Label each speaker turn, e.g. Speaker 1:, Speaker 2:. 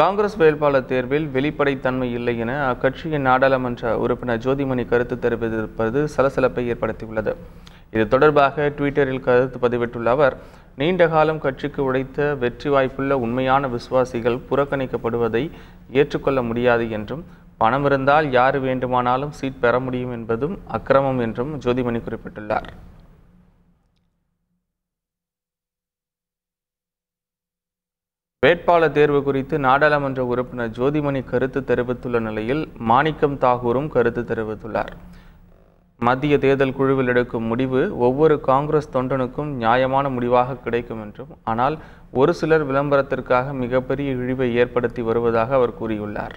Speaker 1: காங்கிரஸ் வேட்பாளர் தேர்வில் வெளிப்படைத்தன்மை இல்லை என அக்கட்சியின் நாடாளுமன்ற உறுப்பினர் ஜோதிமணி கருத்து தெரிவித்திருப்பது சலசலப்பை ஏற்படுத்தியுள்ளது இது தொடர்பாக ட்விட்டரில் கருத்து பதிவிட்டுள்ள அவர் நீண்ட காலம் கட்சிக்கு உடைத்த வெற்றி வாய்ப்புள்ள உண்மையான விசுவாசிகள் புறக்கணிக்கப்படுவதை ஏற்றுக்கொள்ள முடியாது என்றும் பணம் இருந்தால் யார் வேண்டுமானாலும் சீட் பெற முடியும் என்பதும் அக்கிரமம் என்றும் ஜோதிமணி குறிப்பிட்டுள்ளார் வேட்பாளர் தேர்வு குறித்து நாடாளுமன்ற உறுப்பினர் ஜோதிமணி கருத்து தெரிவித்துள்ள நிலையில் மாணிக்கம் தாகூரும் கருத்து தெரிவித்துள்ளார் மத்திய தேர்தல் குழுவில் எடுக்கும் முடிவு ஒவ்வொரு காங்கிரஸ் தொண்டனுக்கும் நியாயமான முடிவாக கிடைக்கும் என்றும் ஆனால் ஒரு சிலர் விளம்பரத்திற்காக மிகப்பெரிய இழிவை ஏற்படுத்தி வருவதாக அவர் கூறியுள்ளார்